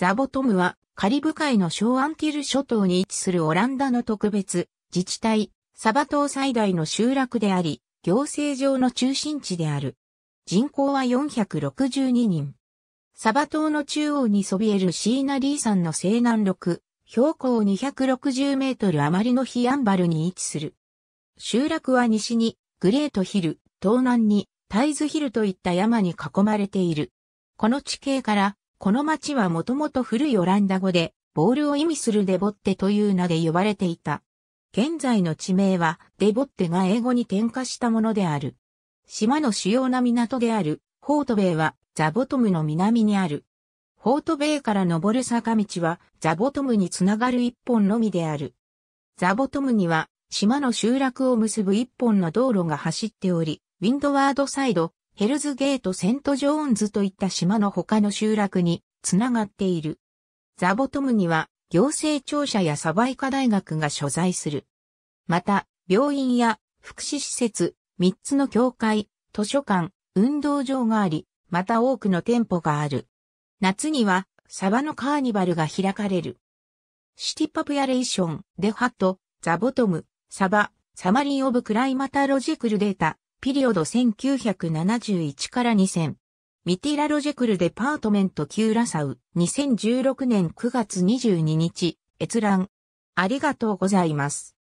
ザボトムはカリブ海の小アンティル諸島に位置するオランダの特別自治体サバ島最大の集落であり、行政上の中心地である。人口は462人。サバ島の中央にそびえるシーナリー山の西南麓、標高260メートル余りのヒアンバルに位置する。集落は西にグレートヒル、東南にタイズヒルといった山に囲まれている。この地形からこの町はもともと古いオランダ語で、ボールを意味するデボッテという名で呼ばれていた。現在の地名は、デボッテが英語に転化したものである。島の主要な港である、ホートベイは、ザボトムの南にある。ホートベイから登る坂道は、ザボトムにつながる一本のみである。ザボトムには、島の集落を結ぶ一本の道路が走っており、ウィンドワードサイド、ヘルズゲート・セント・ジョーンズといった島の他の集落につながっている。ザボトムには行政庁舎やサバイカ大学が所在する。また、病院や福祉施設、3つの教会、図書館、運動場があり、また多くの店舗がある。夏には、サバのカーニバルが開かれる。シティパプヤレーション、デハット、ザボトム、サバ、サマリンオブクライマタロジクルデータ、ピリオド1971から2000。ミティラ・ロジェクル・デパートメント・キューラサウ、2016年9月22日、閲覧。ありがとうございます。